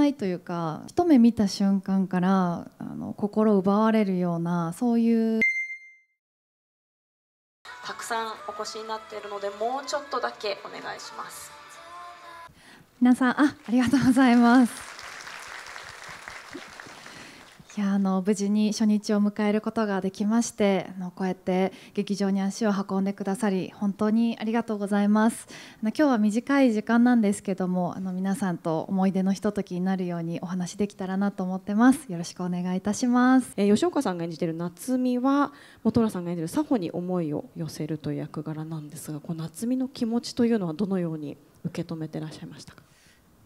ないというか一目見た瞬間からあの心奪われるようなそういうたくさんお越しになっているのでもうちょっとだけお願いします皆さんあありがとうございますいやあの無事に初日を迎えることができましてあのこうやって劇場に足を運んでくださり本当にありがとうございますあの今日は短い時間なんですけどもあの皆さんと思い出のひとときになるようにお話できたらなと思ってますよろしくお願いいたします、えー、吉岡さんが演じてる夏美は本浦さんが演じる佐穂に思いを寄せるという役柄なんですがこの夏美の気持ちというのはどのように受け止めてらっしゃいましたか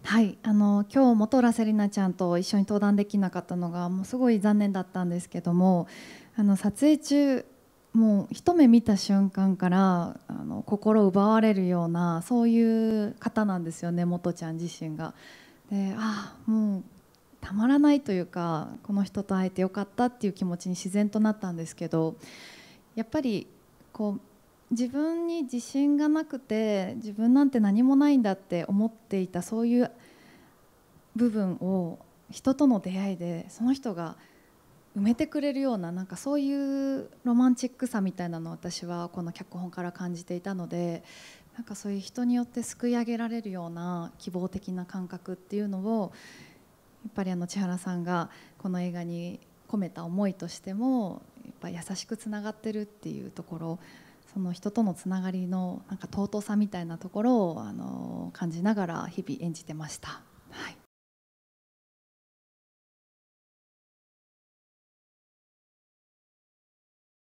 はいあの今日本浦セリナちゃんと一緒に登壇できなかったのがもうすごい残念だったんですけどもあの撮影中もう一目見た瞬間からあの心奪われるようなそういう方なんですよね元ちゃん自身が。でああもうたまらないというかこの人と会えてよかったっていう気持ちに自然となったんですけどやっぱりこう自分に自信がなくて自分なんて何もないんだって思っていたそういう部分を人との出会いでその人が埋めてくれるようななんかそういうロマンチックさみたいなのを私はこの脚本から感じていたのでなんかそういう人によってすくい上げられるような希望的な感覚っていうのをやっぱりあの千原さんがこの映画に込めた思いとしてもやっぱ優しくつながってるっていうところその人とのつながりのなんか尊さみたいなところをあの感じながら日々演じてました。